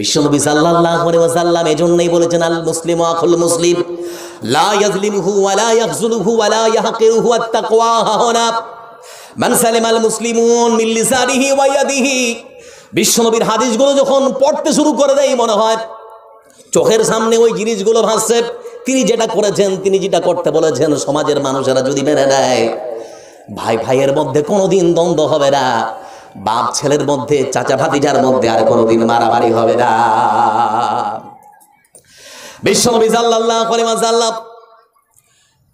বিশ্বনবী সাল্লাল্লাহু আলাইহি ওয়াসাল্লাম এজন্যই বলেছেন আল মুসলিম আখুল মুসলিম লা ইয়াজলিমহু ওয়া লা ইয়াখযুলহু ওয়া লা ইয়াহকিরুহু আত-তাকওয়া হুনা মান আল মুসলিমুন মিন লিসানিহি ওয়া ইয়াদিহি বিশ্বনবীর হাদিসগুলো যখন পড়তে শুরু করে দেয় মনে হয় চোখের সামনে ওই জিনিসগুলো ভাসছে তিনি যেটা করেছেন তিনি যেটা করতে বলেছেন সমাজের মানুষেরা যদি মেনে নেয় ভাই ভাইয়ের মধ্যে কোনোদিন দ্বন্দ্ব হবে না বাপ ছেলের মধ্যে চাচা ভাতিজার মধ্যে আর কোনোদিন মারামারি হবে না বিশ্বনবী সাল্লাল্লাহ আলাইহি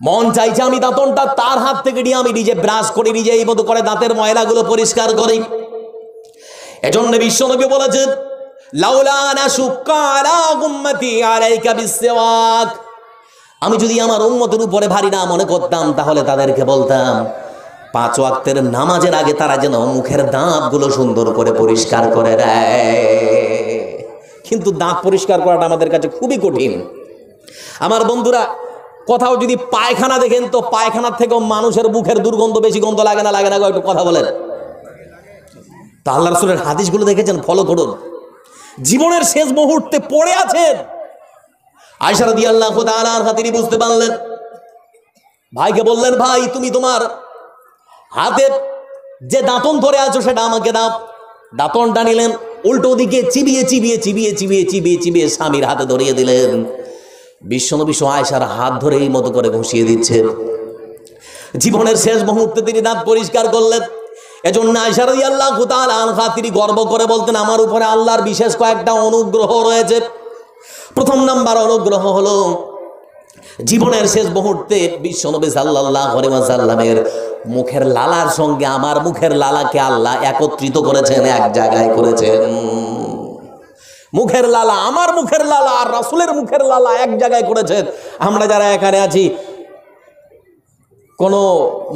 মন চাইছে আমি দাঁতনটা তার হাত থেকে নিয়ে আমি নিজে ব্রাশ নিজে এই মতো করে দাঁতের ময়লাগুলো পরিষ্কার করি এজন্য বিশ্বনবী আমি যদি আমার উন্মতের উপরে ভারী না মনে করতাম তাহলে তাদেরকে বলতাম পাঁচ ওয়াক্তের নামাজের আগে তারা যেন মুখের দাঁতগুলো সুন্দর করে পরিষ্কার করে দেয় কিন্তু দাঁত পরিষ্কার করাটা আমাদের কাছে খুবই কঠিন আমার বন্ধুরা কোথাও যদি পায়খানা দেখেন তো পায়খানার থেকেও মানুষের মুখের দুর্গন্ধ বেশি গন্ধ লাগে না লাগে না একটু কথা বলেন তা আল্লাহ রসুলের হাদিসগুলো দেখেছেন ফলো করুন জীবনের শেষ মুহূর্তে পড়ে আছেন আয়সারদি আল্লাহ তিনি বুঝতে পারলেন ভাইকে বললেন ভাই তুমি তোমার হাতের যে দাঁতন ধরে আছো সেটা আমাকে দাও দাঁতনটা নিলেন উল্টো দিকে চিবিয়ে চিবিয়ে চিবিয়ে চিবিয়ে চিবিয়ে চিবিয়ে স্বামীর হাতে ধরিয়ে দিলেন বিশ্বনবী আয়সার হাত ধরে এই মতো করে ঘষিয়ে দিচ্ছে জীবনের শেষ মুহূর্তে তিনি দাঁত পরিষ্কার করলেন এজন্য আয়সার আল্লাহ কুতাল আনহা তিনি গর্ব করে বলতেন আমার উপরে আল্লাহর বিশেষ কয়েকটা অনুগ্রহ রয়েছে প্রথম নাম্বার অনুগ্রহ হলো জীবনের শেষ মুহূর্তে বিশ্বনবী সাল্লাহ সাল্লামের মুখের লালার সঙ্গে আমার মুখের লালাকে আল্লাহ একত্রিত করেছেন এক জায়গায় করেছেন মুখের লালা আমার মুখের লালা আর রাসুলের মুখের লালা এক জায়গায় করেছেন আমরা যারা এখানে আছি কোনো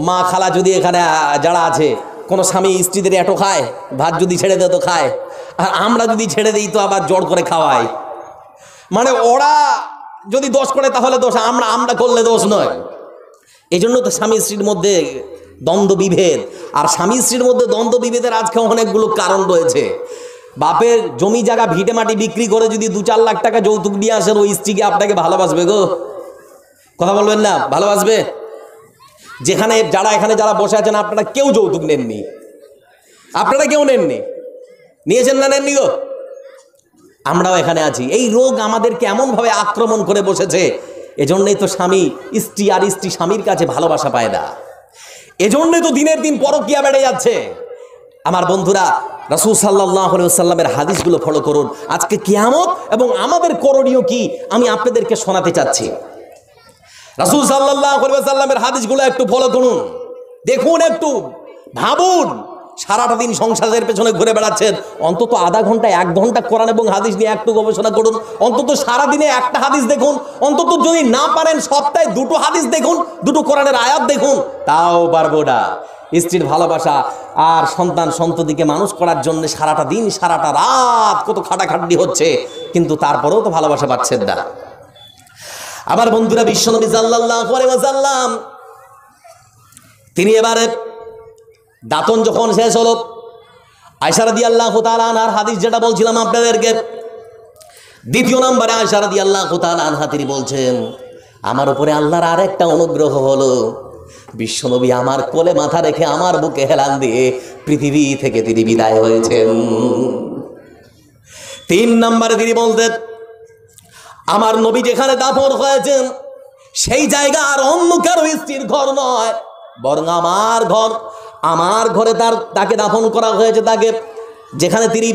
মা খালা যদি এখানে যারা আছে কোনো স্বামী স্ত্রীদের এটো খায় ভাত যদি ছেড়ে দেয় তো খায় আর আমরা যদি ছেড়ে দিই তো আবার জোর করে খাওয়াই মানে ওরা যদি দোষ করে তাহলে দোষ আমরা আমরা করলে দোষ নয় এই জন্য তো স্বামী স্ত্রীর মধ্যে দ্বন্দ্ব বিভেদ আর স্বামী স্ত্রীর মধ্যে দ্বন্দ্ব বিভেদের আজকে অনেকগুলো কারণ রয়েছে বাপের জমি জায়গা ভিটে মাটি বিক্রি করে যদি দু চার লাখ টাকা যৌতুক নিয়ে আসেন ওই স্ত্রীকে আপনাকে ভালোবাসবে গো কথা বলবেন না ভালোবাসবে যেখানে যারা এখানে যারা বসে আছেন আপনারা কেউ যৌতুক নেননি আপনারা কেউ নেননি নিয়েছেন না নেননি গো আমরাও এখানে আছি এই রোগ আমাদেরকে এমনভাবে আক্রমণ করে বসেছে এজন্যই তো স্বামী স্ত্রী আর স্ত্রী স্বামীর কাছে ভালোবাসা পায় না এজন্যই তো দিনের দিন পরকিয়া বেড়ে যাচ্ছে আমার বন্ধুরা রাসুল সাল্লামের হাদিসগুলো ফলো করুন আজকে কিয়ামত এবং আমাদের করণীয় কি আমি আপনাদেরকে শোনাতে চাচ্ছি রাসুল সাল্লাহ সাল্লামের হাদিসগুলো একটু ফলো করুন দেখুন একটু ভাবুন সারাটা দিন সংসারের পেছনে ঘুরে বেড়াচ্ছেন অন্তত আধা ঘন্টা এক ঘন্টা কোরআন এবং হাদিস নিয়ে একটু গবেষণা করুন অন্তত সারা দিনে একটা হাদিস দেখুন অন্তত যদি না পারেন সপ্তাহে দুটো হাদিস দেখুন দুটো কোরআনের আয়াত দেখুন তাও পারবো না স্ত্রীর ভালোবাসা আর সন্তান সন্ততিকে মানুষ করার জন্য সারাটা দিন সারাটা রাত কত খাটাখাটনি হচ্ছে কিন্তু তারপরেও তো ভালোবাসা পাচ্ছেন না আমার বন্ধুরা বিশ্বনবী সাল্লাহ তিনি এবারে দাঁতন যখন শেষ হলো আয়সারদি আল্লাহ আনহার হাদিস যেটা বলছিলাম আপনাদেরকে দ্বিতীয় নম্বরে আয়সারদি আল্লাহ আনহা তিনি বলছেন আমার উপরে আল্লাহর আরেকটা অনুগ্রহ হলো বিশ্বনবী আমার কোলে মাথা রেখে আমার বুকে হেলান দিয়ে পৃথিবী থেকে তিনি বিদায় হয়েছেন তিন নম্বরে তিনি বলতেন আমার নবী যেখানে দাফন হয়েছেন সেই জায়গা আর অন্য কারো স্ত্রীর ঘর নয় বরং আমার ঘর আমার ঘরে তার তাকে দাফন করা হয়েছে তাকে যেখানে তিনি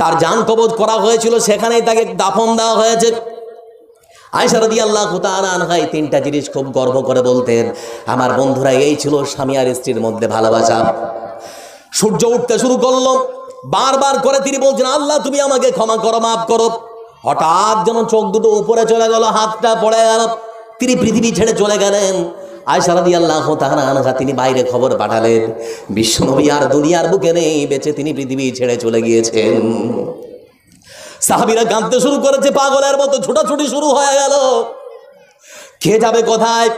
তার যান কবজ করা হয়েছিল সেখানেই তাকে দাফন দেওয়া হয়েছে দিয়ে আল্লাহ হয় তিনটা জিনিস খুব গর্ব করে বলতেন আমার বন্ধুরা এই ছিল স্বামী আর স্ত্রীর মধ্যে ভালোবাসা সূর্য উঠতে শুরু করলো বারবার করে তিনি বলছেন আল্লাহ তুমি আমাকে ক্ষমা করো মাফ করো হঠাৎ যেন চোখ দুটো উপরে চলে গেল হাতটা পড়ে গেল তিনি পৃথিবী ছেড়ে চলে গেলেন আয়সারাদি আল্লাহ তাহারা তিনি বাইরে খবর পাঠালেন বিশ্বনবী আর দুনিয়ার বুকে নেই বেঁচে তিনি পৃথিবী ছেড়ে চলে গিয়েছেন সাহাবিরা কাঁদতে শুরু করেছে পাগলের মতো ছোটাছুটি শুরু হয়ে গেল কে যাবে কোথায়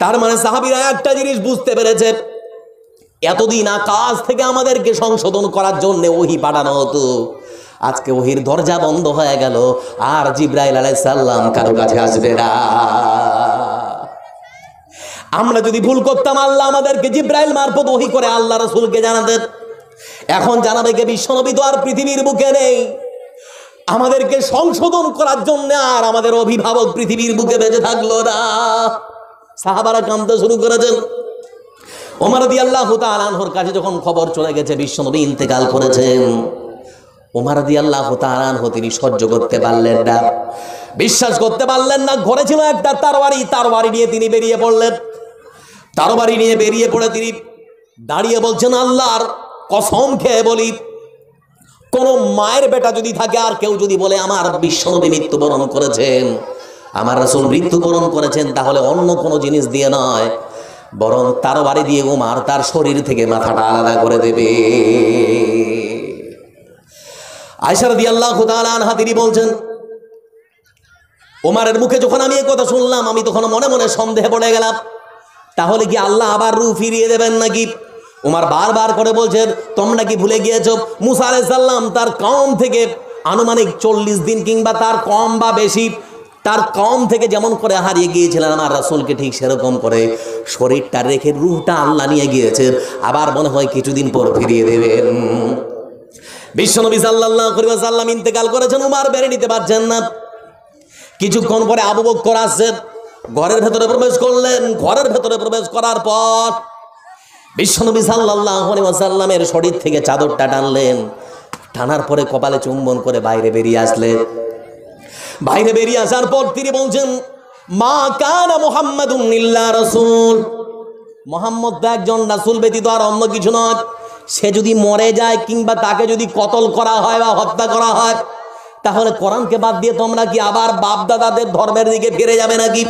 তার মানে সাহাবিরা একটা জিনিস বুঝতে পেরেছে এতদিন আকাশ থেকে আমাদেরকে সংশোধন করার জন্য ওহি পাঠানো হতো আজকে ওহির দরজা বন্ধ হয়ে গেল আর জিব্রাইল সাল্লাম কারো কাছে আসবে না আমরা যদি ভুল করতাম আল্লাহ আমাদেরকে জিব্রাইল মারফত ওহি করে আল্লাহ রসুলকে জানাতেন এখন জানাবে কে বিশ্বনবী তো আর পৃথিবীর বুকে নেই আমাদেরকে সংশোধন করার জন্য আর আমাদের অভিভাবক পৃথিবীর বুকে বেঁচে থাকলো না সাহাবারা কামতে শুরু করেছেন ওমর দি আল্লাহ আনহর কাছে যখন খবর চলে গেছে বিশ্বনবী ইন্তেকাল করেছেন ওমর দি আল্লাহ আনহ তিনি সহ্য করতে পারলেন না বিশ্বাস করতে পারলেন না ঘরে ছিল একটা তারওয়ারি বাড়ি নিয়ে তিনি বেরিয়ে পড়লেন তারও বাড়ি নিয়ে বেরিয়ে পড়ে তিনি দাঁড়িয়ে বলছেন আল্লাহর কসম খেয়ে বলি কোনো মায়ের বেটা যদি থাকে আর কেউ যদি বলে আমার বিশ্বনবী মৃত্যুবরণ করেছেন আমার রসুল মৃত্যুবরণ করেছেন তাহলে অন্য কোনো জিনিস দিয়ে নয় বরং তার বাড়ি দিয়ে উমার তার শরীর থেকে মাথাটা আলাদা করে দেবে আয়সার দিয়ে আল্লাহ আনহা তিনি বলছেন ওমারের মুখে যখন আমি একথা কথা শুনলাম আমি তখন মনে মনে সন্দেহে পড়ে গেলাম তাহলে কি আল্লাহ আবার রু ফিরিয়ে দেবেন নাকি উমার বারবার করে বলছেন তোমরা কি ভুলে গিয়েছ মুসা আলাইসাল্লাম তার কম থেকে আনুমানিক চল্লিশ দিন কিংবা তার কম বা বেশি তার কম থেকে যেমন করে হারিয়ে গিয়েছিলেন আমার রাসুলকে ঠিক সেরকম করে শরীরটা রেখে রুহটা আল্লাহ নিয়ে গিয়েছেন আবার মনে হয় কিছুদিন পর ফিরিয়ে দেবেন নবী সাল্লাহ সাল্লাম ইন্তেকাল করেছেন উমার বেড়ে নিতে পারছেন না কিছুক্ষণ পরে আবু বক্কর আসছেন ঘরের ভেতরে প্রবেশ করলেন ঘরের ভেতরে প্রবেশ করার পর বিশ্বনবী সাল্লাহামের শরীর থেকে চাদরটা টানলেন টানার পরে কপালে চুম্বন করে বাইরে বেরিয়ে আসলেন বাইরে বেরিয়ে আসার পর তিনি বলছেন মা কানা মোহাম্মদ রসুল মোহাম্মদ তো একজন রাসুল ব্যতীত আর অন্য কিছু নয় সে যদি মরে যায় কিংবা তাকে যদি কতল করা হয় বা হত্যা করা হয় তাহলে কোরআনকে বাদ দিয়ে তোমরা কি আবার বাপ দাদাদের ধর্মের দিকে ফিরে যাবে নাকি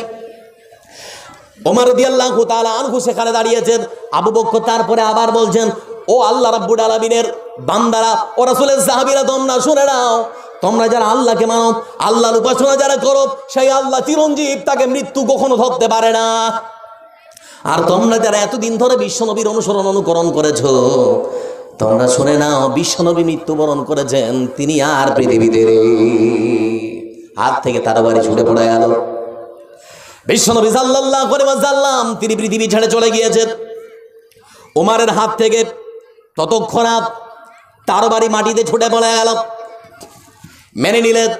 ওমর রদিয়াল্লাহ তালা আনহু সেখানে দাঁড়িয়েছেন আবু বক্ষ তারপরে আবার বলছেন ও আল্লাহ রাব্বুল আলমিনের বান্দারা ও রাসুলের সাহাবিরা তোমরা শুনে নাও তোমরা যারা আল্লাহকে মানো আল্লাহর উপাসনা যারা করো সেই আল্লাহ চিরঞ্জীব তাকে মৃত্যু কখনো ধরতে পারে না আর তোমরা যারা এতদিন ধরে বিশ্বনবীর অনুসরণ অনুকরণ করেছো তোমরা শুনে নাও বিশ্বনবী মৃত্যুবরণ করেছেন তিনি আর পৃথিবীতে হাত থেকে তার বাড়ি ছুটে পড়ে গেল বিশ্বনবী সাল্লাহ করে সাল্লাম তিনি পৃথিবী ছেড়ে চলে গিয়েছেন ওমারের হাত থেকে ততক্ষণ তার বাড়ি মাটিতে ছুটে পড়ে গেল মেনে নিলেন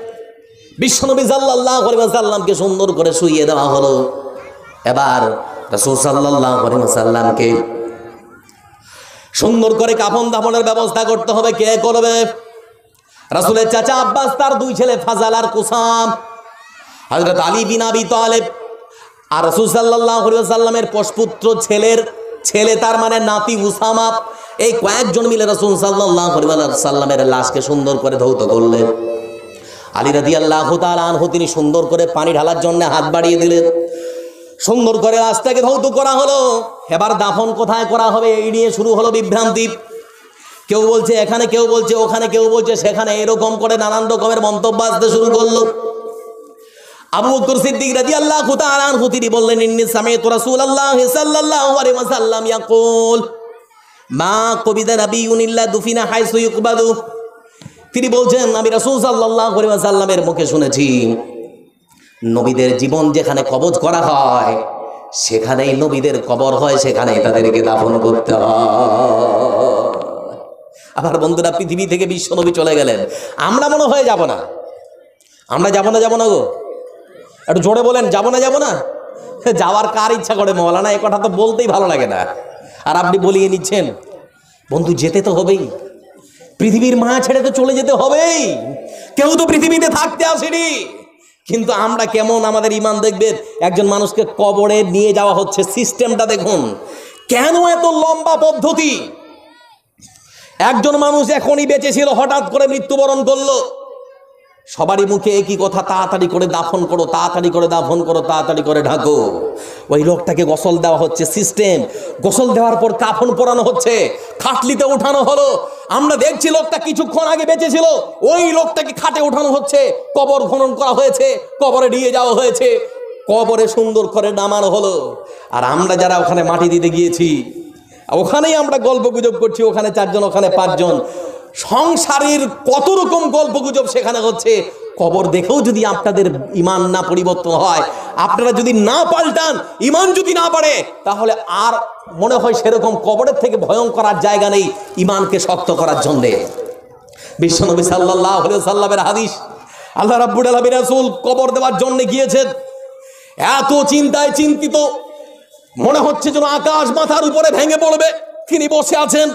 বিশ্বনবী সাল্লাহ করে সাল্লামকে সুন্দর করে শুইয়ে দেওয়া হলো এবার রসুল করে সাল্লামকে সুন্দর করে কাফন দাফনের ব্যবস্থা করতে হবে কে করবে রাসুলের চাচা আব্বাস তার দুই ছেলে ফাজাল আর কুসাম হজরত আলী বিন আবি তালেব আর রসুল সাল্লাহামের পশপুত্র ছেলের ছেলে তার মানে নাতি উসামা এই কয়েকজন মিলে রসুল সাল্লাহ সাল্লামের লাশকে সুন্দর করে ধৌত করলেন আলী রাদি আল্লাহ আনহু তিনি সুন্দর করে পানি ঢালার জন্য হাত বাড়িয়ে দিলেন সুন্দর করে লাশটাকে ধৌত করা হলো এবার দাফন কোথায় করা হবে এই নিয়ে শুরু হলো বিভ্রান্তি কেউ বলছে এখানে কেউ বলছে ওখানে কেউ বলছে সেখানে এরকম করে নানান রকমের মন্তব্য আসতে শুরু করলো আবু বকর সিদ্দিক রাদিয়াল্লাহু তাআলা আনহু তিনি বললেন ইন্নী সামিতু রাসূলুল্লাহ সাল্লাল্লাহু আলাইহি ওয়াসাল্লাম ইয়াকুল মা কবিদা নাবিয়ুন ইল্লা দুফিনা হাইসু ইউকবাদু তিনি বলছেন আমি রাসূল সাল্লাল্লাহু আলাইহি ওয়াসাল্লামের মুখে শুনেছি নবীদের জীবন যেখানে কবজ করা হয় সেখানেই নবীদের কবর হয় সেখানেই তাদেরকে দাফন করতে হয় আবার বন্ধুরা পৃথিবী থেকে বিশ্ব নবী চলে গেলেন আমরা মনে হয় যাব না আমরা যাব না যাব না গো একটু জোরে বলেন যাবো না যাবো না যাওয়ার কার ইচ্ছা করে মৌলানা এ কথা তো বলতেই ভালো লাগে না আর আপনি বলিয়ে নিচ্ছেন বন্ধু যেতে তো হবেই পৃথিবীর মা ছেড়ে তো চলে যেতে হবেই কেউ তো পৃথিবীতে থাকতে আসেনি কিন্তু আমরা কেমন আমাদের ইমান দেখবেন একজন মানুষকে কবরে নিয়ে যাওয়া হচ্ছে সিস্টেমটা দেখুন কেন এত লম্বা পদ্ধতি একজন মানুষ এখনই বেঁচে ছিল হঠাৎ করে মৃত্যুবরণ করলো সবারই মুখে একই কথা তাড়াতাড়ি করে দাফন করো তাড়াতাড়ি করে দাফন করো তাড়াতাড়ি করে ঢাকো ওই লোকটাকে গোসল দেওয়া হচ্ছে সিস্টেম গোসল দেওয়ার পর কাফন পরানো হচ্ছে খাটলিতে উঠানো হলো আমরা দেখছি লোকটা কিছুক্ষণ আগে বেঁচে ছিল ওই লোকটাকে খাটে ওঠানো হচ্ছে কবর খনন করা হয়েছে কবরে নিয়ে যাওয়া হয়েছে কবরে সুন্দর করে নামানো হলো আর আমরা যারা ওখানে মাটি দিতে গিয়েছি ওখানেই আমরা গল্প গুজব করছি ওখানে চারজন ওখানে পাঁচজন সংসারের কত রকম গল্পগুজব সেখানে হচ্ছে কবর দেখেও যদি আপনাদের ইমান না পরিবর্তন হয় আপনারা যদি না পাল্টান ইমান যদি না পারে তাহলে আর মনে হয় সেরকম কবরের থেকে ভয়ঙ্কর আর জায়গা নেই ইমানকে শক্ত করার জন্যে বিশ্বনবী সাল্লাহ সাল্লামের হাদিস আল্লাহ রাব্বুল আলমী রাসুল কবর দেওয়ার জন্য গিয়েছেন এত চিন্তায় চিন্তিত মনে হচ্ছে যেন আকাশ মাথার উপরে ভেঙে পড়বে তিনি বসে আছেন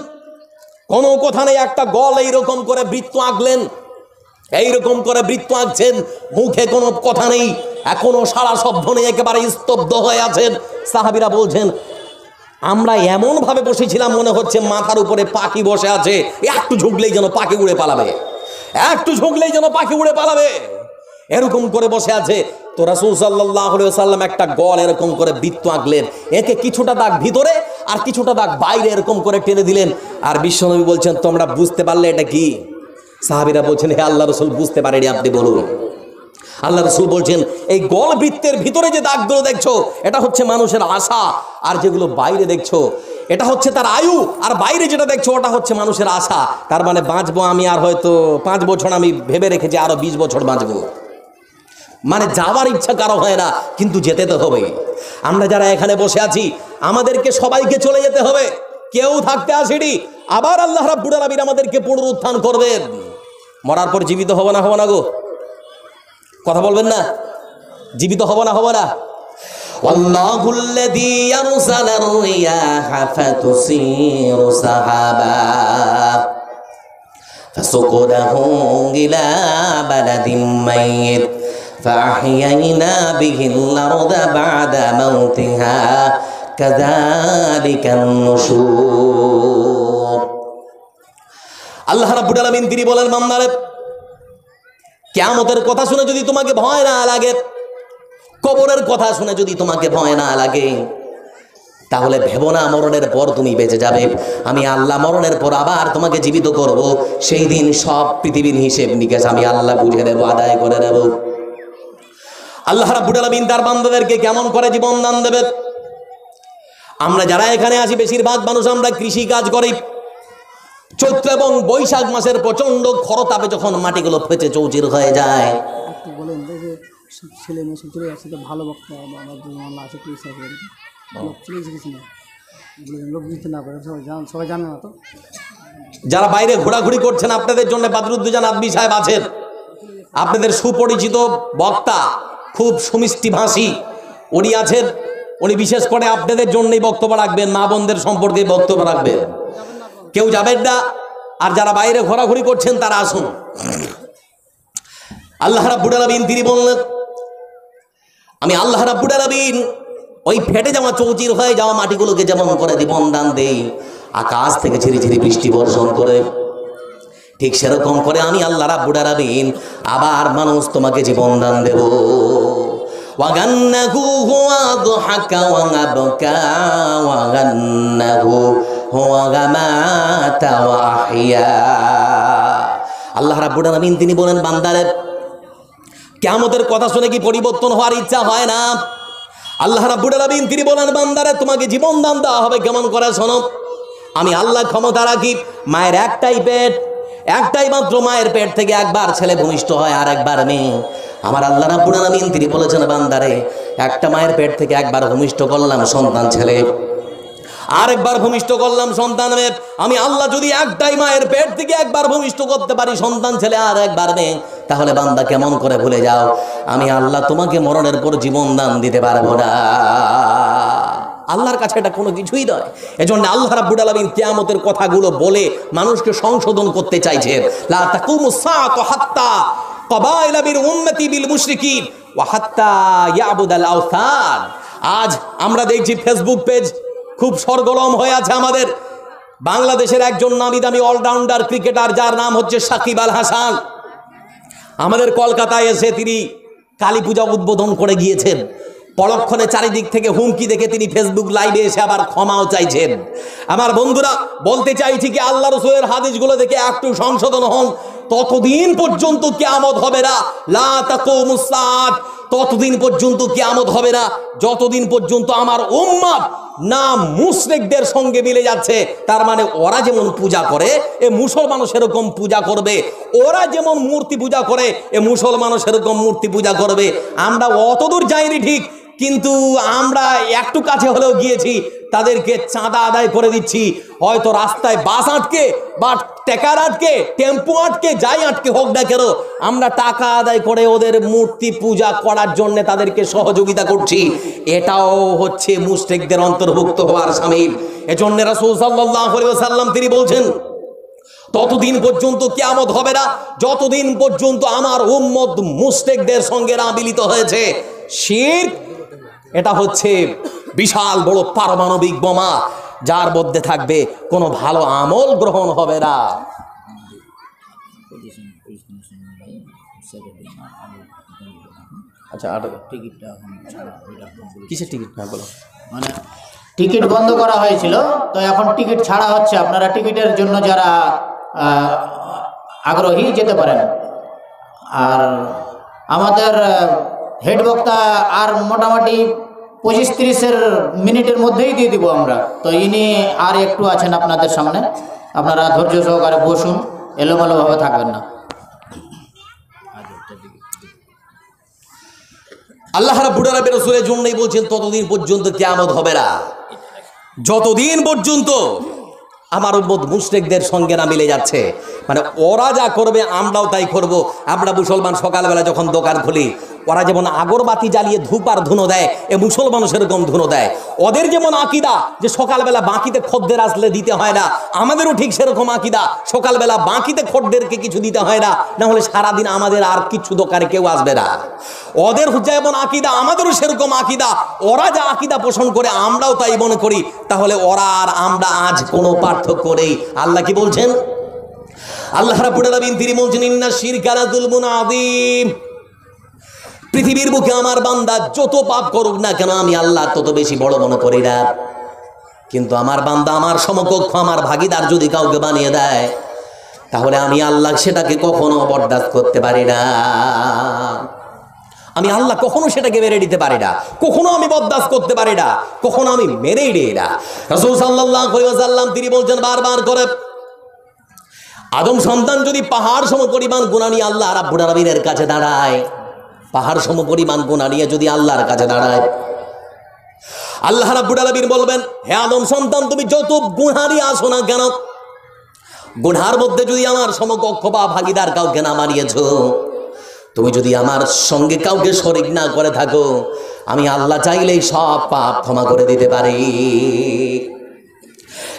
কোনো কথা নেই একটা গল এইরকম করে বৃত্ত আঁকলেন এইরকম করে বৃত্ত আঁকছেন মুখে কোনো কথা নেই এখনো সারা শব্দ নেই একেবারে স্তব্ধ হয়ে আছেন সাহাবিরা বলছেন আমরা এমনভাবে বসেছিলাম মনে হচ্ছে মাথার উপরে পাখি বসে আছে একটু ঝুঁকলেই যেন পাখি উড়ে পালাবে একটু ঝুঁকলেই যেন পাখি উড়ে পালাবে এরকম করে বসে আছে তো রাসুল সাল্লাহ সাল্লাম একটা গল এরকম করে বৃত্ত আঁকলেন একে কিছুটা দাগ ভিতরে আর কিছুটা দাগ বাইরে এরকম করে টেনে দিলেন আর বিশ্বনবী বলছেন তোমরা বুঝতে পারলে এটা কি সাহাবিরা বলছেন হে আল্লাহ রসুল বুঝতে পারেনি আপনি বলুন আল্লাহ রসুল বলছেন এই গল বৃত্তের ভিতরে যে দাগগুলো দেখছো এটা হচ্ছে মানুষের আশা আর যেগুলো বাইরে দেখছো এটা হচ্ছে তার আয়ু আর বাইরে যেটা দেখছো ওটা হচ্ছে মানুষের আশা তার মানে বাঁচবো আমি আর হয়তো পাঁচ বছর আমি ভেবে রেখেছি আরও বিশ বছর বাঁচবো মানে যাওয়ার ইচ্ছা কারো হয় না কিন্তু যেতে তো হবে আমরা যারা এখানে বসে আছি আমাদেরকে সবাইকে চলে যেতে হবে কেউ থাকতে আসেনি আবার আল্লাহ রাব্বুল আলামিন আমাদেরকে পুনরুত্থান করবেন মরার পর জীবিত হব না হব না গো কথা বলবেন না জীবিত হব না হব না والله الذي يرسل الرياح فتصير فأحيينا به الأرض بعد موتها كذلك النشور আল্লাহ রাব্বুল আলামিন তিনি বলেন মামলারে কিয়ামতের কথা শুনে যদি তোমাকে ভয় না লাগে কবরের কথা শুনে যদি তোমাকে ভয় না লাগে তাহলে ভেবো না মরণের পর তুমি বেঁচে যাবে আমি আল্লাহ মরণের পর আবার তোমাকে জীবিত করব সেই দিন সব পৃথিবীর হিসেব নিকেশ আমি আল্লাহ বুঝে দেবো আদায় করে দেবো আল্লাহ রাবুল আলমিন তার বান্ধবদেরকে কেমন করে জীবন দান দেবে আমরা যারা এখানে আসি বেশিরভাগ মানুষ আমরা কৃষি কাজ করি চৈত্র এবং বৈশাখ মাসের প্রচন্ড খরতাপে যখন মাটিগুলো ফেঁচে চৌচির হয়ে যায় যারা বাইরে ঘোরাঘুরি করছেন আপনাদের জন্য বাদরুদ্দুজান আব্বি সাহেব আছেন আপনাদের সুপরিচিত বক্তা খুব সুমিষ্টিভাষী উনি আছেন উনি বিশেষ করে আপনাদের জন্যই বক্তব্য রাখবেন মা বোনদের সম্পর্কে বক্তব্য রাখবেন কেউ যাবেন না আর যারা বাইরে ঘোরাঘুরি করছেন তারা আসুন আল্লাহ রাব্বুল আলামিন তিনি বললেন আমি আল্লাহ রাব্বুল ওই ফেটে যাওয়া চৌচির হয়ে যাওয়া মাটিগুলোকে যেমন করে দিবন দান দেই আকাশ থেকে ঝিরি ঝিরি বৃষ্টি বর্ষণ করে ঠিক সেরকম করে আমি আল্লাহ রাব্বুল আলামিন আবার মানুষ তোমাকে জীবন দান দেব وغنه هو ضحك وابكى وغنه هو غمات واحيا আল্লাহ রাব্বুল আলামিন তিনি বলেন বান্দারে কিয়ামতের কথা শুনে কি পরিবর্তন হওয়ার ইচ্ছা হয় না আল্লাহ রাব্বুল আলামিন তিনি বলেন বান্দারে তোমাকে জীবন দান দেওয়া হবে কেমন করে শোনো আমি আল্লাহ ক্ষমতা রাখি মায়ের একটাই পেট একটাই মাত্র মায়ের পেট থেকে একবার ছেলে ভূমিষ্ঠ হয় আর একবার মেয়ে আমার আল্লাহ রাব্বুল আলামিন তিনি বলেছেন বান্দারে একটা মায়ের পেট থেকে একবার ভূমিষ্ঠ করলাম সন্তান ছেলে আরেকবার ভূমিষ্ঠ করলাম সন্তান মেয়ে আমি আল্লাহ যদি একটাই মায়ের পেট থেকে একবার ভূমিষ্ঠ করতে পারি সন্তান ছেলে আর একবার মেয়ে তাহলে বান্দা কেমন করে ভুলে যাও আমি আল্লাহ তোমাকে মরণের পর জীবন দান দিতে পারবো না আল্লাহর কাছে এটা কোনো কিছুই নয় এই জন্য আল্লাহ রাব্বুল আলামিন কিয়ামতের কথাগুলো বলে মানুষকে সংশোধন করতে চাইছেন লা তাকুমুস সাআতু হাত্তা কবায়লা মিন উম্মতি বিল মুশরিকিন ওয়া হাত্তা ইয়াবুদাল আওসান আজ আমরা দেখছি ফেসবুক পেজ খুব সরগরম হয়ে আছে আমাদের বাংলাদেশের একজন নামি দামি অলরাউন্ডার ক্রিকেটার যার নাম হচ্ছে সাকিব আল হাসান আমাদের কলকাতায় এসে তিনি কালী পূজা উদ্বোধন করে গিয়েছেন পরক্ষণে চারিদিক থেকে হুমকি দেখে তিনি ফেসবুক লাইভে এসে আবার ক্ষমাও চাইছেন আমার বন্ধুরা বলতে চাইছি কি আল্লাহ রসুলের হাদিসগুলো দেখে একটু সংশোধন হন ততদিন পর্যন্ত কেয়ামত হবে না লা মুসাদ ততদিন পর্যন্ত কেয়ামত হবে না যতদিন পর্যন্ত আমার উম্মাদ না মুসলিকদের সঙ্গে মিলে যাচ্ছে তার মানে ওরা যেমন পূজা করে এ মুসলমানও সেরকম পূজা করবে ওরা যেমন মূর্তি পূজা করে এ মুসলমানও সেরকম মূর্তি পূজা করবে আমরা অতদূর যাইনি ঠিক কিন্তু আমরা একটু কাছে হলেও গিয়েছি তাদেরকে চাঁদা আদায় করে দিচ্ছি হয়তো রাস্তায় বাস আটকে বা টেকার আটকে টেম্পো আটকে যাই আটকে হোক না কেন আমরা টাকা আদায় করে ওদের মূর্তি পূজা করার জন্য তাদেরকে সহযোগিতা করছি এটাও হচ্ছে মুস্টেকদের অন্তর্ভুক্ত হওয়ার সামিল এজন্য রাসুল সাল্লাহ সাল্লাম তিনি বলছেন ততদিন পর্যন্ত কেয়ামত হবে না যতদিন পর্যন্ত আমার উম্মদ মুস্টেকদের সঙ্গে না মিলিত হয়েছে শির্ক এটা হচ্ছে বিশাল বড় পারমাণবিক বোমা যার মধ্যে থাকবে কোনো ভালো আমল গ্রহণ হবে না আচ্ছা আর টিকিটটা কিসের মানে টিকিট বন্ধ করা তো এখন টিকিট ছাড়া হচ্ছে আপনারা টিকিটের জন্য যারা আগ্রহী যেতে পারেন আর আমাদের হেড বক্তা আর মোটামুটি পঁচিশ তিরিশের মিনিটের মধ্যেই দিয়ে দিব আমরা তো ইনি আর একটু আছেন আপনাদের সামনে আপনারা ধৈর্য সহকারে বসুন এলোমেলোভাবে থাকবেন না আল্লাহ রাব্বুল আলামিন রাসূলের জন্যই বলছেন ততদিন পর্যন্ত কিয়ামত হবে না যতদিন পর্যন্ত আমার উম্মত মুশরিকদের সঙ্গে না মিলে যাচ্ছে মানে ওরা যা করবে আমরাও তাই করব আমরা মুসলমান সকালবেলা যখন দোকান খুলি ওরা যেমন আগরবাতি জ্বালিয়ে ধূপ আর ধুনো দেয় এ মুসলমান সেরকম ধুনো দেয় ওদের যেমন আকিদা যে সকালবেলা বাঁকিতে খদ্দের আসলে দিতে হয় না আমাদেরও ঠিক সেরকম আকিদা সকালবেলা বাঁকিতে খদ্দেরকে কিছু দিতে হয় না না হলে সারাদিন আমাদের আর কিছু দোকানে কেউ আসবে না ওদের হচ্ছে যেমন আকিদা আমাদেরও সেরকম আকিদা ওরা যা আকিদা পোষণ করে আমরাও তাই মনে করি তাহলে ওরা আর আমরা আজ কোনো পার্থক্য নেই আল্লাহ কি বলছেন আল্লাহ রাব্বুল আলামিন তিনি বলছেন ইন্না শিরকা লাযুলমুন আযীম পৃথিবীর বুকে আমার বান্দা যত পাপ করুক না কেন আমি আল্লাহ তত বেশি বড় মনে করি না কিন্তু আমার বান্দা আমার সমকক্ষ আমার ভাগিদার যদি কাউকে বানিয়ে দেয় তাহলে আমি আল্লাহ সেটাকে কখনো বরদাস্ত করতে পারি না আমি আল্লাহ কখনো সেটাকে মেরে দিতে পারি না কখনো আমি বরদাস্ত করতে পারি না কখনো আমি মেরেই দিই না রসুল সাল্লাহ সাল্লাম তিনি বলছেন বারবার করে আদম সন্তান যদি পাহাড় সম পরিমাণ গুণানি আল্লাহ রাব্বুল আলমিনের কাছে দাঁড়ায় পাহাড় সম পরিমাণ গুণা নিয়ে যদি আল্লাহর কাছে দাঁড়ায় আল্লাহ রাব্বুল আলামিন বলবেন হে আদম সন্তান তুমি যত গুনহারি আসো না কেন গুনহার মধ্যে যদি আমার সমকক্ষ বা ভাগিদার কাউকে না মানিয়েছ তুমি যদি আমার সঙ্গে কাউকে শরিক না করে থাকো আমি আল্লাহ চাইলেই সব পাপ ক্ষমা করে দিতে পারি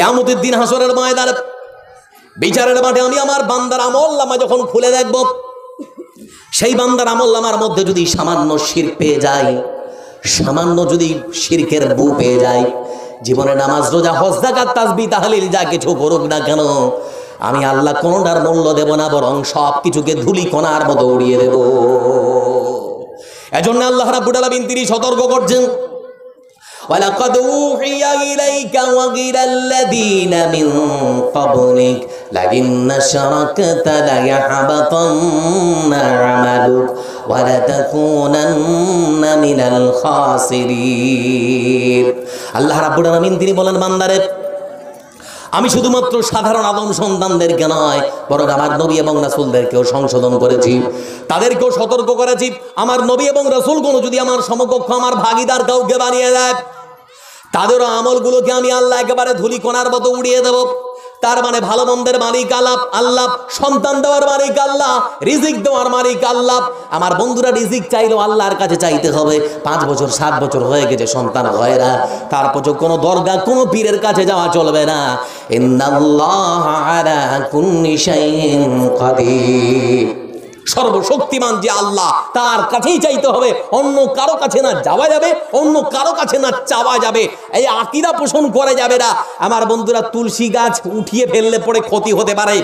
কেমতের দিন হাসরের ময়দানে বিচারের মাঠে আমি আমার বান্দার আমল যখন খুলে দেখব সেই বান্দার আমল মধ্যে যদি সামান্য শির পেয়ে যায় সামান্য যদি শিরকের বু পেয়ে যায় জীবনে নামাজ রোজা হজদাকার তাসবি তাহলে যা কিছু করুক না কেন আমি আল্লাহ কোনটার মূল্য দেব না বরং সব কিছুকে ধুলি কণার মতো উড়িয়ে দেব এজন্য আল্লাহ রাবুল তিনি সতর্ক করছেন ولقد أوحي إليك وإلى الذين من قبلك لئن أشركت ليحبطن عملك তিনি বলেন বান্দারে আমি শুধুমাত্র সাধারণ আদম সন্তানদেরকে নয় বরং আমার নবী এবং রাসুলদেরকেও সংশোধন করেছি তাদেরকেও সতর্ক করেছি আমার নবী এবং রাসুল রাসুলগুলো যদি আমার সমকক্ষ আমার ভাগিদার কাউকে বানিয়ে দেয় তাদেরও আমলগুলোকে আমি আল্লাহ একেবারে ধুলি কোনার মতো উড়িয়ে দেব তার মানে ভালো মন্দের মালিক আলাপ আল্লাহ সন্তান দেওয়ার মালিক আল্লাহ রিজিক দেওয়ার মালিক আল্লাপ আমার বন্ধুরা রিজিক চাইলেও আল্লাহর কাছে চাইতে হবে পাঁচ বছর সাত বছর হয়ে গেছে সন্তান হয় না তারপর কোনো দরগা কোনো পীরের কাছে যাওয়া চলবে না ইন্দাল্লাহ সর্বশক্তিমান যে আল্লাহ তার কাছেই চাইতে হবে অন্য কারো কাছে না যাওয়া যাবে অন্য কারো কাছে না চাওয়া যাবে এই আকিরা পোষণ করা যাবে না আমার বন্ধুরা তুলসী গাছ উঠিয়ে ফেললে পরে ক্ষতি হতে পারে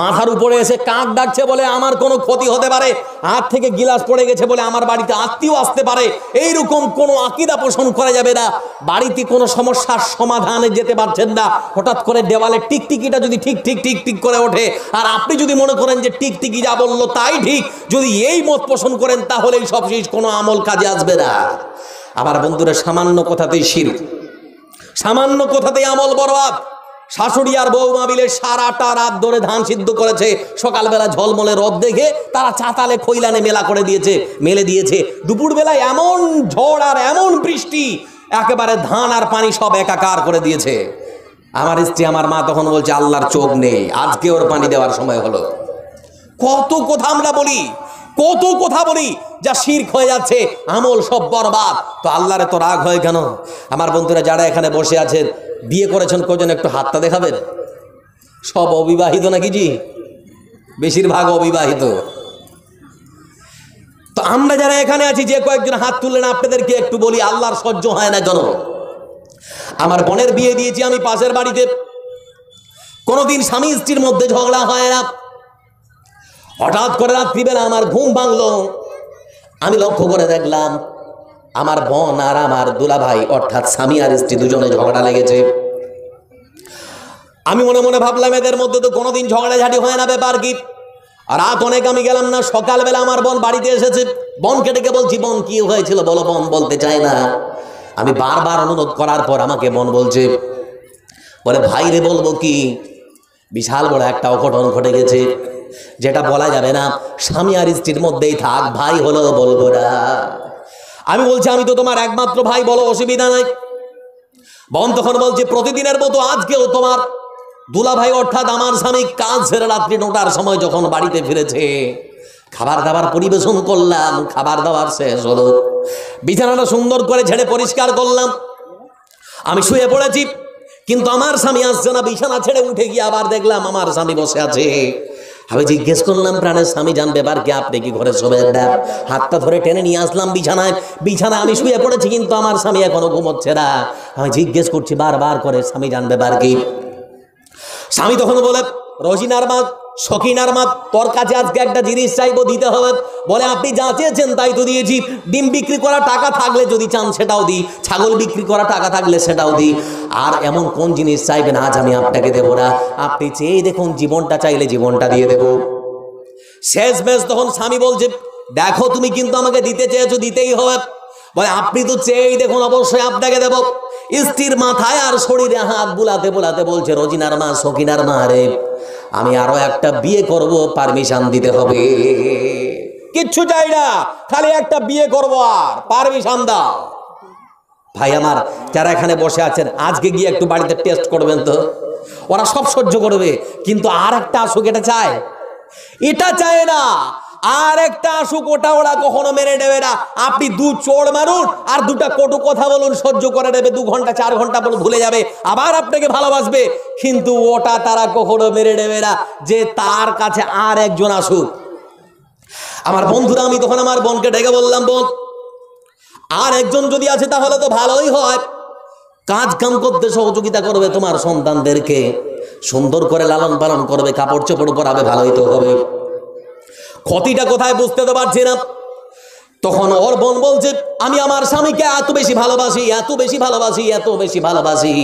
মাথার উপরে এসে কাক ডাকছে বলে আমার কোনো ক্ষতি হতে পারে হাত থেকে গিলাস পড়ে গেছে বলে আমার বাড়িতে আত্মীয় আসতে পারে এইরকম কোনো আকিদা পোষণ করা যাবে না বাড়িতে কোনো সমস্যার সমাধানে যেতে পারছেন না হঠাৎ করে দেওয়ালে টিকটিকিটা যদি ঠিক ঠিক ঠিক ঠিক করে ওঠে আর আপনি যদি মনে করেন যে টিকটিকি যা বললো তাই ঠিক যদি এই মত পোষণ করেন তাহলেই সব শেষ কোনো আমল কাজে আসবে না আমার বন্ধুরা সামান্য কথাতেই শির সামান্য কথাতেই আমল বরবাদ শাশুড়ি আর বৌমা মিলে সারাটা রাত ধরে ধান সিদ্ধ করেছে সকালবেলা ঝলমলে রদ দেখে তারা চাতালে খৈলানে মেলা করে দিয়েছে মেলে দিয়েছে দুপুরবেলায় এমন ঝড় আর এমন বৃষ্টি একেবারে ধান আর পানি সব একাকার করে দিয়েছে আমার স্ত্রী আমার মা তখন বলছে আল্লাহর চোখ নেই আজকে ওর পানি দেওয়ার সময় হলো কত কথা আমরা বলি কত কথা বলি যা শির্ক হয়ে যাচ্ছে আমল সব বরবাদ তো আল্লাহরে তো রাগ হয় কেন আমার বন্ধুরা যারা এখানে বসে আছেন বিয়ে করেছেন কজন একটু হাতটা দেখাবেন সব অবিবাহিত নাকি জি বেশিরভাগ অবিবাহিত তো আমরা যারা এখানে আছি যে কয়েকজন হাত তুললেন আপনাদেরকে একটু বলি আল্লাহর সহ্য হয় না জন আমার বোনের বিয়ে দিয়েছি আমি পাশের বাড়িতে কোনোদিন স্বামী স্ত্রীর মধ্যে ঝগড়া হয় না হঠাৎ করে রাত্রিবেলা আমার ঘুম ভাঙলো আমি লক্ষ্য করে দেখলাম আমার বোন আর আমার দুলাভাই অর্থাৎ স্বামী আর স্ত্রী দুজনে ঝগড়া লেগেছে আমি মনে মনে ভাবলাম এদের মধ্যে তো কোনোদিন ঝগড়াঝাটি হয় না ব্যাপার কি রাত অনেক আমি গেলাম না সকালবেলা আমার বোন বাড়িতে এসেছে বোন কেটে ডেকে বলছি বোন কি হয়েছিল বলো বোন বলতে চায় না আমি বারবার অনুরোধ করার পর আমাকে বোন বলছে বলে ভাই রে বলবো কি বিশাল বড় একটা অঘটন ঘটে গেছে যেটা বলা যাবে না স্বামী আর স্ত্রীর মধ্যেই থাক ভাই হলো বলবো না আমি বলছি আমি তো তোমার একমাত্র ভাই বলো অসুবিধা নাই বন তখন বলছে প্রতিদিনের মতো আজকেও তোমার দুলাভাই অর্থাৎ আমার স্বামী কাজ সেরে রাত্রি নটার সময় যখন বাড়িতে ফিরেছে খাবার দাবার পরিবেশন করলাম খাবার দাবার শেষ হলো বিছানাটা সুন্দর করে ঝেড়ে পরিষ্কার করলাম আমি শুয়ে পড়েছি কিন্তু আমার স্বামী আসছে না বিছানা ছেড়ে উঠে গিয়ে আবার দেখলাম আমার স্বামী বসে আছে আমি জিজ্ঞেস করলাম প্রাণের স্বামী যান ব্যাপার কি আপনি কি ঘরে শোবেন হাতটা ধরে টেনে নিয়ে আসলাম বিছানায় বিছানায় আমি শুয়ে পড়েছি কিন্তু আমার স্বামী এখনো ঘুমোচ্ছে না আমি জিজ্ঞেস করছি বারবার করে স্বামী যান ব্যাপার কি স্বামী তখন বলে রোজিনার মা সখিনার মা তোর কাছে আজকে একটা জিনিস চাইবো দিতে হবে বলে আপনি যা চেয়েছেন তাই তো দিয়েছি ডিম বিক্রি করা টাকা থাকলে যদি চান সেটাও দিই ছাগল বিক্রি করা টাকা থাকলে সেটাও দিই আর এমন কোন জিনিস চাইবেন আজ আমি আপনাকে দেবো না আপনি চেয়ে দেখুন জীবনটা চাইলে জীবনটা দিয়ে দেবো শেষ বেশ তখন স্বামী বলছে দেখো তুমি কিন্তু আমাকে দিতে চেয়েছো দিতেই হবে বলে আপনি তো চেয়েই দেখুন অবশ্যই আপনাকে দেব স্ত্রীর মাথায় আর শরীরে হাত বুলাতে বুলাতে বলছে রজিনার মা সকিনার মা রে আমি আরো একটা বিয়ে করব পারমিশন দিতে হবে কিচ্ছু চাই না খালি একটা বিয়ে করব আর পারমিশন দাও ভাই আমার যারা এখানে বসে আছেন আজকে গিয়ে একটু বাড়িতে টেস্ট করবেন তো ওরা সব সহ্য করবে কিন্তু আর একটা আসুক এটা চায় এটা চায় না আর একটা আসুক ওটা ওরা কখনো মেরে নেবে না আপনি দু চোর মারুন আর দুটা কটু কথা বলুন সহ্য করে নেবে দু ঘন্টা চার ঘন্টা বলুন ভুলে যাবে আবার আপনাকে ভালোবাসবে কিন্তু ওটা তারা কখনো মেরে নেবে না যে তার কাছে আর একজন আসুক আমার বন্ধুরা আমি তখন আমার বোনকে ডেকে বললাম বোন আর একজন যদি আছে তাহলে তো ভালোই হয় কাজ কাম করতে সহযোগিতা করবে তোমার সন্তানদেরকে সুন্দর করে লালন পালন করবে কাপড় চোপড় করাবে ভালোই তো হবে ক্ষতিটা কোথায় বুঝতে তো পারছি না তখন ওর বোন বলছে আমি আমার স্বামীকে এত বেশি ভালোবাসি এত বেশি ভালোবাসি এত বেশি ভালোবাসি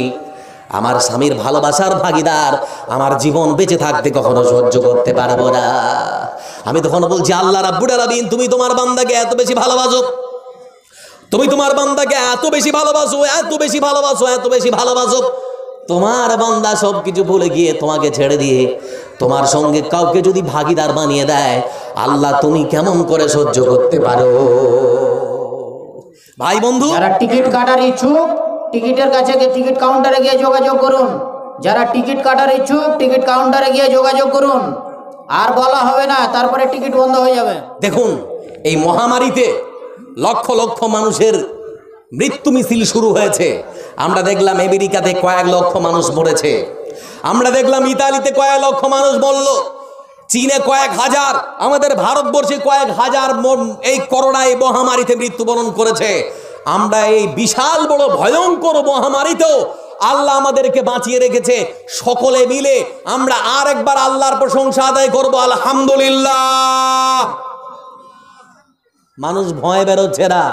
আমার স্বামীর ভালোবাসার ভাগিদার আমার জীবন বেঁচে থাকতে কখনো সহ্য করতে পারবো না আমি তখন বলছি আল্লাহ রাব্বুডা রাবিন তুমি তোমার বান্দাকে এত বেশি ভালোবাসো তুমি তোমার বান্দাকে এত বেশি ভালোবাসো এত বেশি ভালোবাসো এত বেশি ভালোবাসো তোমার বান্দা সব কিছু ভুলে গিয়ে তোমাকে ছেড়ে দিয়ে তোমার সঙ্গে কাউকে যদি ভাগিদার বানিয়ে দেয় আল্লাহ তুমি কেমন করে সহ্য করতে পারো ভাই বন্ধু যারা টিকিট কাটার ইচ্ছুক টিকিটের কাছে গিয়ে টিকিট কাউন্টারে গিয়ে যোগাযোগ করুন যারা টিকিট কাটার ইচ্ছুক টিকিট কাউন্টারে গিয়ে যোগাযোগ করুন আর বলা হবে না তারপরে টিকিট বন্ধ হয়ে যাবে দেখুন এই মহামারীতে লক্ষ লক্ষ মানুষের মৃত্যু মিছিল শুরু হয়েছে আমরা দেখলাম আমেরিকাতে কয়েক লক্ষ মানুষ মরেছে আমরা দেখলাম ইতালিতে কয়েক লক্ষ মানুষ বলল চীনে কয়েক হাজার আমাদের ভারতবর্ষে কয়েক হাজার এই করোনা এই মহামারীতে মৃত্যুবরণ করেছে আমরা এই বিশাল বড় ভয়ঙ্কর মহামারীতেও আল্লাহ আমাদেরকে বাঁচিয়ে রেখেছে সকলে মিলে আমরা আর একবার আল্লাহর প্রশংসা আদায় করবো আলহামদুলিল্লাহ মানুষ ভয় বেরোচ্ছে না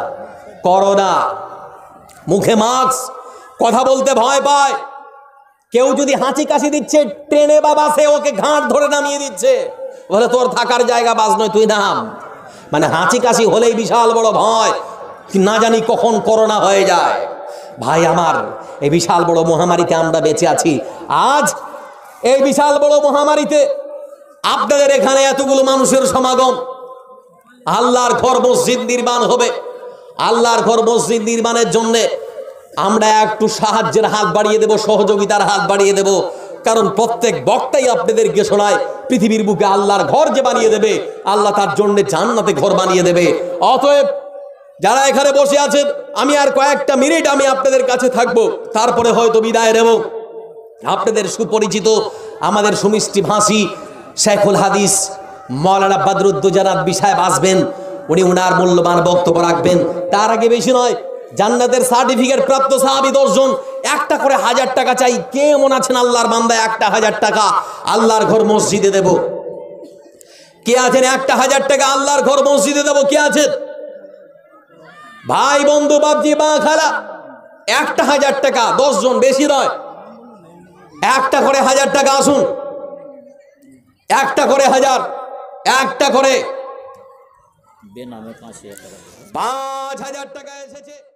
করোনা মুখে মাস্ক কথা বলতে ভয় পায় কেউ যদি হাঁচি কাশি দিচ্ছে ট্রেনে বা বাসে ওকে ঘাট ধরে নামিয়ে দিচ্ছে বলে তোর থাকার জায়গা বাস নয় তুই নাম মানে হাঁচি কাশি হলেই বিশাল বড় ভয় না জানি কখন করোনা হয়ে যায় ভাই আমার এই বিশাল বড় মহামারীতে আমরা বেঁচে আছি আজ এই বিশাল বড় মহামারীতে আপনাদের এখানে এতগুলো মানুষের সমাগম আল্লাহর ঘর মসজিদ নির্মাণ হবে আল্লাহর ঘর মসজিদ নির্মাণের জন্যে আমরা একটু সাহায্যের হাত বাড়িয়ে দেব সহযোগিতার হাত বাড়িয়ে দেব কারণ প্রত্যেক বক্তাই আপনাদেরকে শোনায় পৃথিবীর বুকে আল্লাহর ঘর যে বানিয়ে দেবে আল্লাহ তার জন্য জান্নাতে ঘর বানিয়ে দেবে অতএব যারা এখানে বসে আছেন আমি আর কয়েকটা মিনিট আমি আপনাদের কাছে থাকব তারপরে হয়তো বিদায় নেব আপনাদের সুপরিচিত আমাদের সুমিষ্টি ভাসি শেখুল হাদিস মৌলানা বদরুদ্দোজানাত বিষয় আসবেন উনি উনার মূল্যবান বক্তব্য রাখবেন তার আগে বেশি নয় জান্নাতের সার্টিফিকেট প্রাপ্ত সাহাবি দশজন একটা করে হাজার টাকা চাই কে এমন আছেন আল্লাহর বান্দায় একটা হাজার টাকা আল্লাহর ঘর মসজিদে দেব কে আছেন একটা হাজার টাকা আল্লাহর ঘর মসজিদে দেব কে আছেন ভাই বন্ধু বাপজি বা খালা একটা হাজার টাকা দশজন বেশি নয় একটা করে হাজার টাকা আসুন একটা করে হাজার একটা করে পাঁচ হাজার টাকা এসেছে